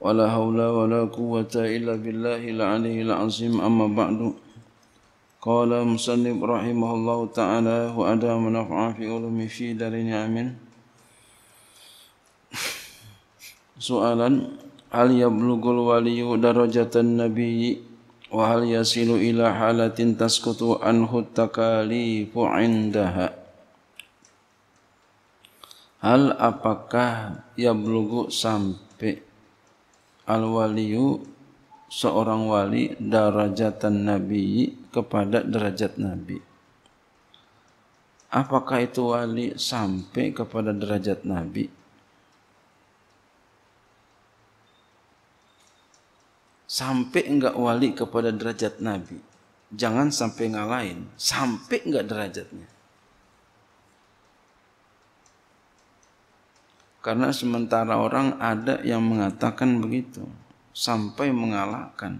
ولا حول ولا قوة إلا بالله العلي العظيم أما بعد قال مسلم رحمه الله تعالى وأدى منفعا في علومه في دارين آمين سؤالا هل يبلغ الولي درجة النبي وهل يصل إلى حالة تسقط عنه التكاليف عندها Hal apakah ya blugu sampai al-waliyu seorang wali darajatan nabi kepada derajat nabi. Apakah itu wali sampai kepada derajat nabi? Sampai enggak wali kepada derajat nabi. Jangan sampai ngalahin, sampai enggak derajatnya. Karena sementara orang ada yang mengatakan begitu sampai mengalahkan.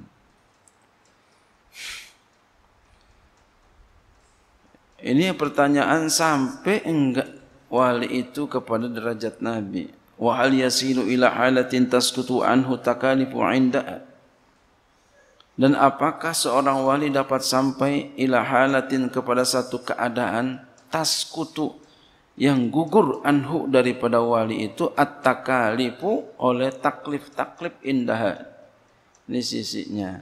Ini pertanyaan sampai enggak wali itu kepada derajat Nabi. Wa hal yasilu ila halatin taskutu anhu takalifu Dan apakah seorang wali dapat sampai ila halatin kepada satu keadaan taskutu yang gugur anhu daripada wali itu at-takalifu oleh taklif-taklif indah ini sisinya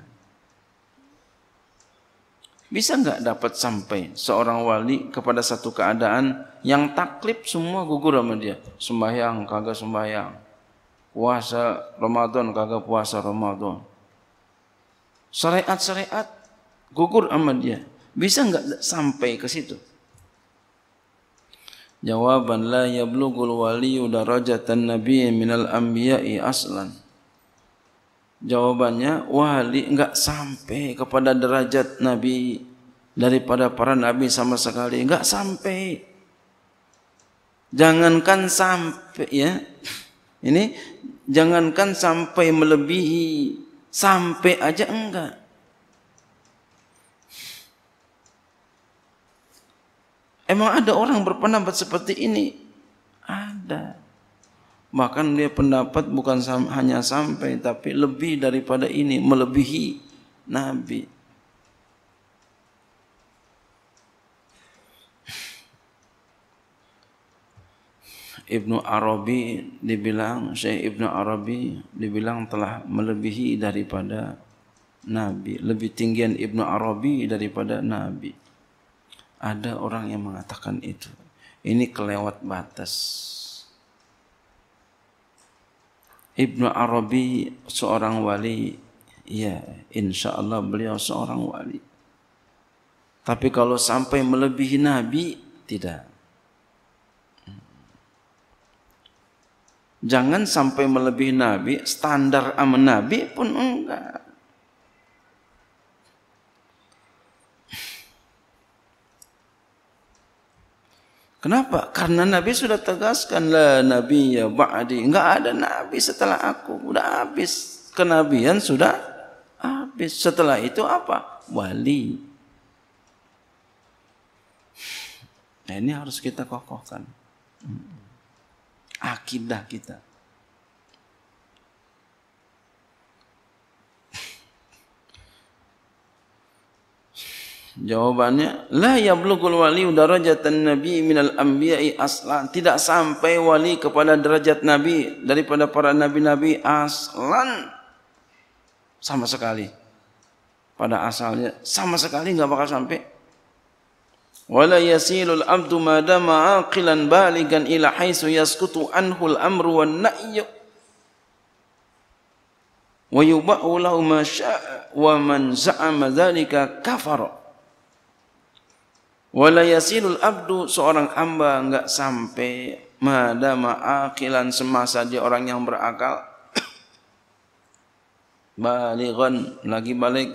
bisa nggak dapat sampai seorang wali kepada satu keadaan yang taklif semua gugur sama dia sembahyang kagak sembahyang puasa Ramadan kagak puasa Ramadan syariat-syariat gugur sama dia bisa nggak sampai ke situ jawaban la yablughul waliyu darajatan nabi minal anbiya'i aslan jawabannya wali enggak sampai kepada derajat nabi daripada para nabi sama sekali enggak sampai jangankan sampai ya ini jangankan sampai melebihi sampai aja enggak Emang ada orang berpendapat seperti ini? Ada. Bahkan dia pendapat bukan hanya sampai tapi lebih daripada ini, melebihi nabi. Ibn Arabi dibilang Syekh Ibn Arabi dibilang telah melebihi daripada Nabi lebih tinggian Ibn Arabi daripada Nabi Ada orang yang mengatakan itu. Ini kelewat batas. Ibnu Arabi seorang wali, ya insya Allah beliau seorang wali. Tapi kalau sampai melebihi Nabi, tidak. Jangan sampai melebihi Nabi, standar aman Nabi pun enggak. Kenapa? Karena Nabi sudah tegaskan la nabi ya ba'di. Enggak ada nabi setelah aku. Udah habis kenabian sudah habis. Setelah itu apa? Wali. Nah, ini harus kita kokohkan. Hmm. Akidah kita. Jawabannya, la ya blukul wali darajatan nabi minal anbiya'i aslan. Tidak sampai wali kepada derajat nabi daripada para nabi-nabi aslan. Sama sekali. Pada asalnya sama sekali nggak bakal sampai. Wala yasilul abdu madama aqilan baligan ila haitsu yaskutu anhul amru wan na'yu wa yubahu lahu ma syaa wa man za'ama dzalika kafara wala yasilul abdu seorang amba enggak sampai mada ma'akilan semasa dia orang yang berakal balighan lagi balik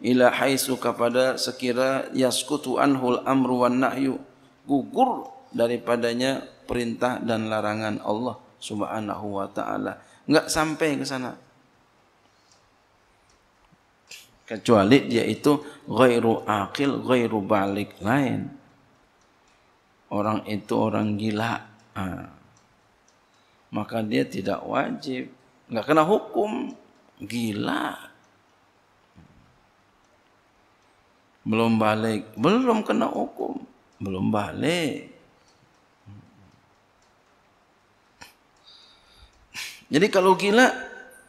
ilahai suka pada sekira yaskutu anhul amru wan nahyu gugur daripadanya perintah dan larangan Allah subhanahu wa ta'ala enggak sampai ke sana kecuali dia itu ghairu akil ghairu balik lain orang itu orang gila nah, maka dia tidak wajib nggak kena hukum gila belum balik, belum kena hukum, belum balik. Jadi kalau gila,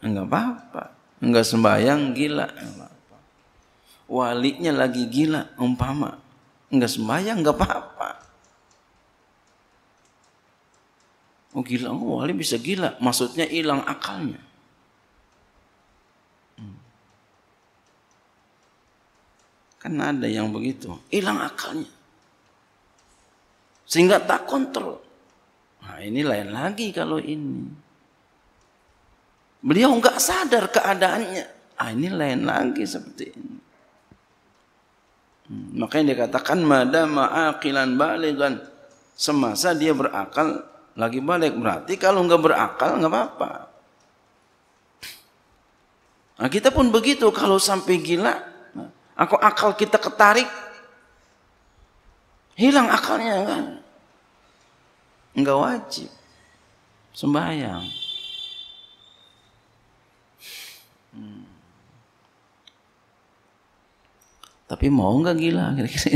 enggak apa-apa. Enggak sembahyang, gila. apa -apa walinya lagi gila umpama nggak sembahyang nggak apa-apa oh gila oh, wali bisa gila maksudnya hilang akalnya hmm. kan ada yang begitu hilang akalnya sehingga tak kontrol nah ini lain lagi kalau ini beliau nggak sadar keadaannya ah ini lain lagi seperti ini Hmm, makanya dikatakan madama aqilan balikan semasa dia berakal lagi balik berarti kalau nggak berakal nggak apa-apa. Nah, kita pun begitu kalau sampai gila, aku akal kita ketarik, hilang akalnya kan? Nggak wajib sembahyang. Hmm. Tapi mau nggak gila? Kira-kira.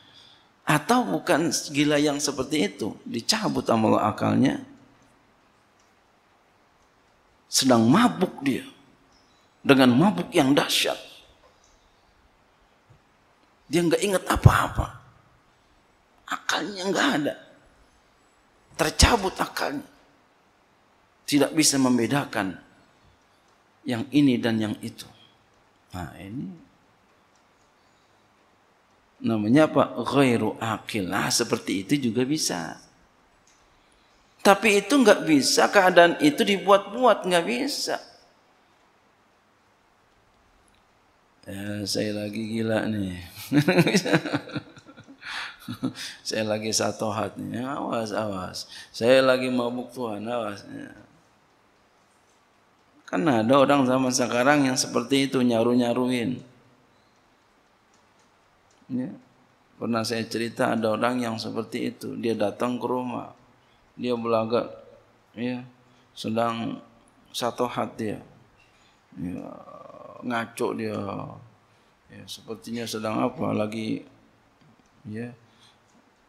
Atau bukan gila yang seperti itu, dicabut amal akalnya. Sedang mabuk dia. Dengan mabuk yang dahsyat. Dia nggak ingat apa-apa. Akalnya nggak ada. Tercabut akalnya. Tidak bisa membedakan yang ini dan yang itu. Nah ini namanya apa ghairu akil nah, seperti itu juga bisa tapi itu nggak bisa keadaan itu dibuat-buat nggak bisa ya, saya lagi gila nih saya lagi satu hati awas awas saya lagi mabuk Tuhan awas ya. kan ada orang zaman sekarang yang seperti itu nyaru nyaruin Ya. Pernah saya cerita ada orang yang seperti itu. Dia datang ke rumah. Dia belaga. Ya. Sedang satu hati dia. Ya, ngaco dia. Ya, sepertinya sedang apa? Lagi ya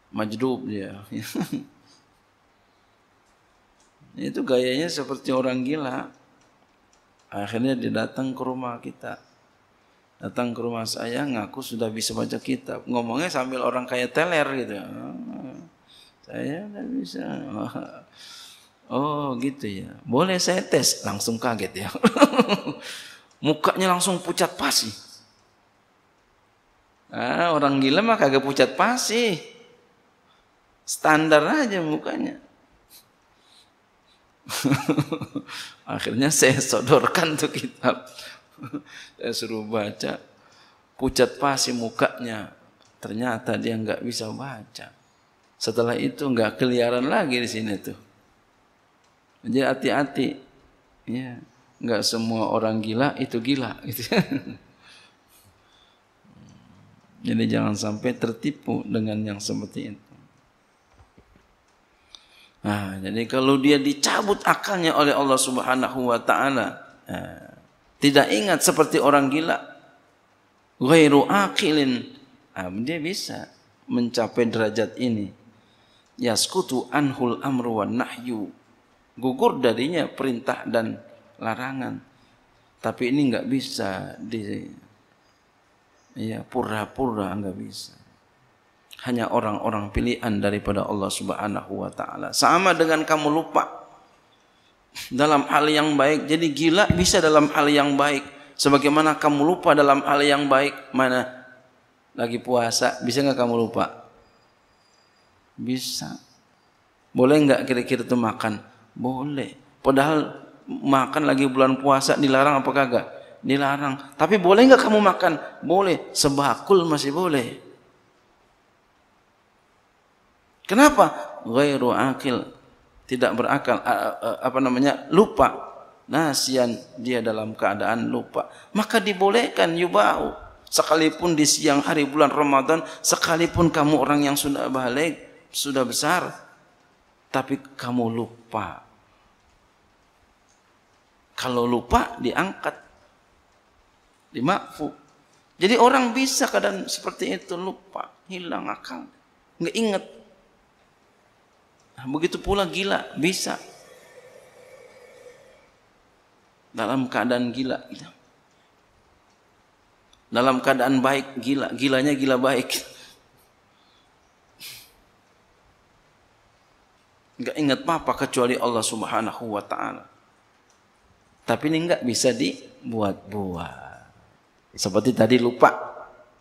majdub dia. itu gayanya seperti orang gila. Akhirnya dia datang ke rumah kita datang ke rumah saya ngaku sudah bisa baca kitab ngomongnya sambil orang kayak teler gitu saya nggak bisa oh gitu ya boleh saya tes langsung kaget ya mukanya langsung pucat pasi ah, orang gila mah kagak pucat pasi standar aja mukanya akhirnya saya sodorkan tuh kitab saya suruh baca pucat pasi mukanya ternyata dia nggak bisa baca setelah itu nggak keliaran lagi di sini tuh jadi hati-hati ya nggak semua orang gila itu gila gitu jadi jangan sampai tertipu dengan yang seperti itu nah jadi kalau dia dicabut akalnya oleh Allah Subhanahu wa taala nah, tidak ingat seperti orang gila. Ghairu akilin. Ah, dia bisa mencapai derajat ini. Yaskutu anhul amru wa nahyu. Gugur darinya perintah dan larangan. Tapi ini nggak bisa di ya pura-pura nggak bisa. Hanya orang-orang pilihan daripada Allah Subhanahu wa taala. Sama dengan kamu lupa dalam hal yang baik. Jadi gila bisa dalam hal yang baik. Sebagaimana kamu lupa dalam hal yang baik. Mana? Lagi puasa, bisa nggak kamu lupa? Bisa. Boleh nggak kira-kira itu makan? Boleh. Padahal makan lagi bulan puasa dilarang apa kagak? Dilarang. Tapi boleh nggak kamu makan? Boleh. Sebakul masih boleh. Kenapa? Ghairu akil tidak berakal apa namanya lupa nasian dia dalam keadaan lupa maka dibolehkan yubau sekalipun di siang hari bulan Ramadan sekalipun kamu orang yang sudah balik sudah besar tapi kamu lupa kalau lupa diangkat dimakfu jadi orang bisa keadaan seperti itu lupa hilang akal nggak inget Nah, begitu pula gila bisa dalam keadaan gila Dalam keadaan baik gila, gilanya gila baik. Enggak ingat apa-apa kecuali Allah Subhanahu wa taala. Tapi ini enggak bisa dibuat-buat. Seperti tadi lupa.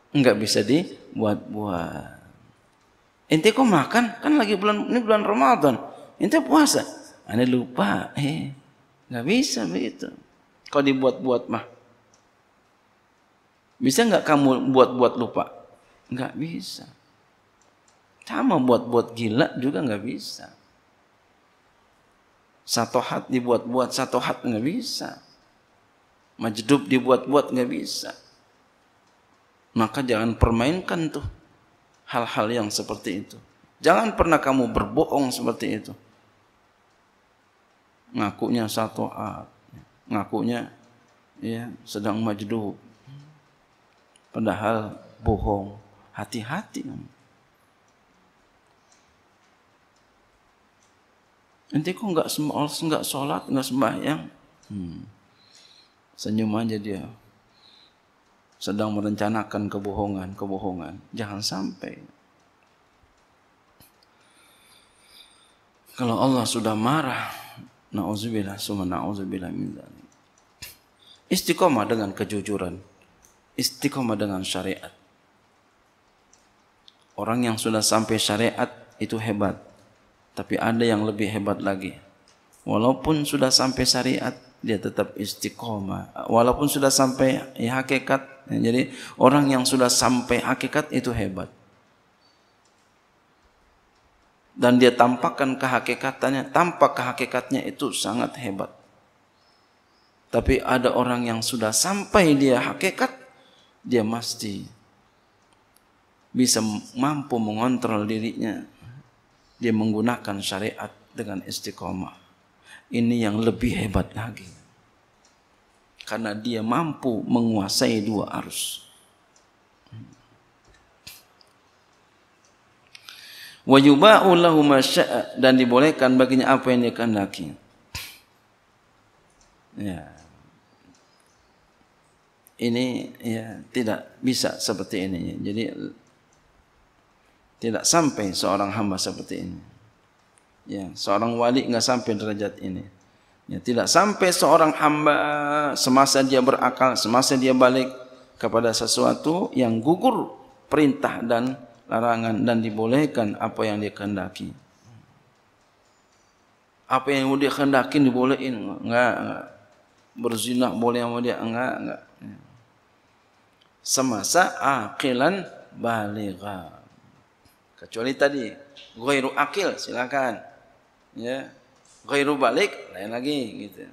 Enggak bisa dibuat-buat. Ente kok makan? Kan lagi bulan ini bulan Ramadan. Ente puasa. Anda lupa. Eh, nggak bisa begitu. Kau dibuat-buat mah. Bisa nggak kamu buat-buat lupa? Nggak bisa. Sama buat-buat gila juga nggak bisa. Satu hat dibuat-buat, satu hat nggak bisa. Majdub dibuat-buat nggak bisa. Maka jangan permainkan tuh hal-hal yang seperti itu. Jangan pernah kamu berbohong seperti itu. Ngakunya satu A. ngakunya ya sedang majdub. Padahal bohong. Hati-hati Nanti kok nggak nggak sholat, nggak sembahyang. Hmm. Senyum aja dia sedang merencanakan kebohongan-kebohongan. Jangan sampai. Kalau Allah sudah marah, na'udzubillah summa na'udzubillah min dhalik. Istiqomah dengan kejujuran. Istiqomah dengan syariat. Orang yang sudah sampai syariat itu hebat. Tapi ada yang lebih hebat lagi. Walaupun sudah sampai syariat, dia tetap istiqomah walaupun sudah sampai ya, hakikat ya, jadi orang yang sudah sampai hakikat itu hebat dan dia tampakkan kehakikatannya tampak kehakikatnya itu sangat hebat tapi ada orang yang sudah sampai dia hakikat dia mesti bisa mampu mengontrol dirinya dia menggunakan syariat dengan istiqomah ini yang lebih hebat lagi. Karena dia mampu menguasai dua arus. Wa dan dibolehkan baginya apa yang dia kandaki. Ya. Ini ya tidak bisa seperti ini. Jadi tidak sampai seorang hamba seperti ini. Ya, seorang wali enggak sampai derajat ini. Ya, tidak sampai seorang hamba semasa dia berakal, semasa dia balik kepada sesuatu yang gugur perintah dan larangan dan dibolehkan apa yang dia kehendaki. Apa yang dia kehendaki dibolehin enggak, enggak. Berzina boleh sama dia enggak, enggak. Ya. Semasa akilan baligha. Kecuali tadi, ghairu akil silakan. ya kairu balik lain lagi gitu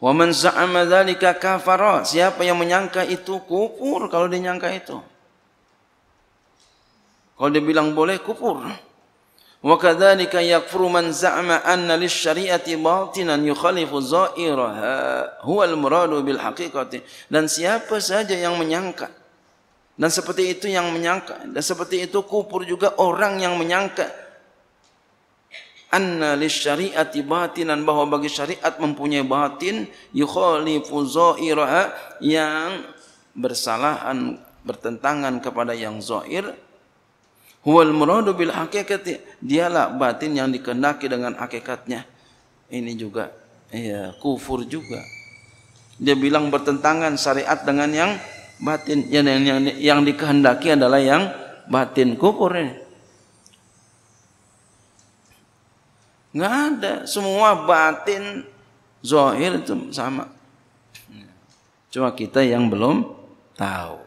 Wa man za'ama dzalika kafara. Siapa yang menyangka itu kufur kalau dia nyangka itu. Kalau dia bilang boleh kufur. Wa kadzalika yakfuru man za'ama anna lisyari'ati batinan yukhalifu za'iraha huwa al-muradu bil haqiqati. Dan siapa saja yang menyangka dan seperti itu yang menyangka dan seperti itu kufur juga orang yang menyangka anna li syari'ati batinan bahwa bagi syariat mempunyai batin yukhalifu zahiraha yang bersalahan bertentangan kepada yang zahir huwal muradu bil haqiqati dialah batin yang dikehendaki dengan hakikatnya ini juga ya kufur juga dia bilang bertentangan syariat dengan yang batin yang, yang, yang, yang dikehendaki adalah yang batin kufur ini nggak ada semua batin zohir itu sama cuma kita yang belum tahu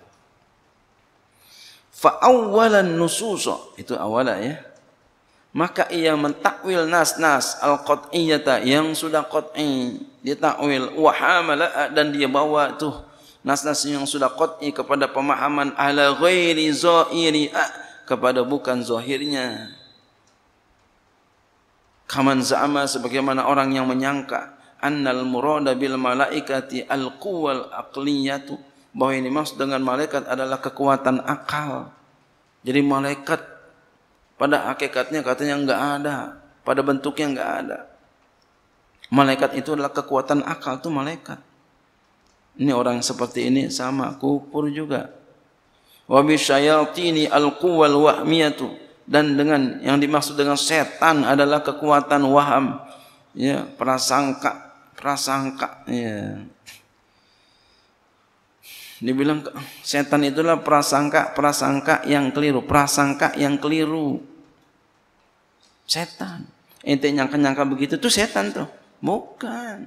faawwalan nususo itu awala ya maka ia mentakwil nas-nas al-qat'iyata yang sudah qat'i dia takwil wa dan dia bawa tuh nas-nas yang sudah qat'i kepada pemahaman ala ghairi zahiri kepada bukan zahirnya kaman za'ama sebagaimana orang yang menyangka annal murada bil malaikati al quwwal aqliyatu bahwa ini maksud dengan malaikat adalah kekuatan akal jadi malaikat pada hakikatnya katanya enggak ada pada bentuknya enggak ada malaikat itu adalah kekuatan akal itu malaikat Ini orang seperti ini sama kufur juga. Wa bisyayatini alquwal wahmiyatu dan dengan yang dimaksud dengan setan adalah kekuatan waham ya prasangka prasangka ya dibilang setan itulah prasangka prasangka yang keliru prasangka yang keliru setan ente nyangka-nyangka begitu tuh setan tuh bukan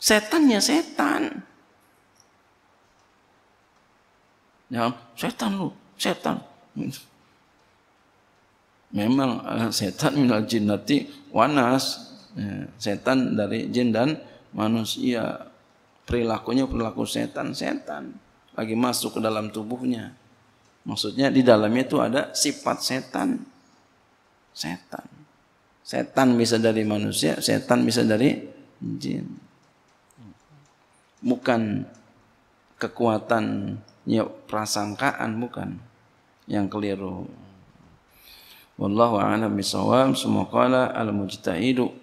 Setan ya setan. Ya, setan lu, setan. Memang eh, setan minal jinnati wanas. Ya, setan dari jin dan manusia. Perilakunya perilaku setan-setan. Lagi masuk ke dalam tubuhnya. Maksudnya di dalamnya itu ada sifat setan. Setan. Setan bisa dari manusia, setan bisa dari jin bukan kekuatannya prasangkaan bukan yang keliru. Wallahu a'lam bishawab. Semoga al mujtahidu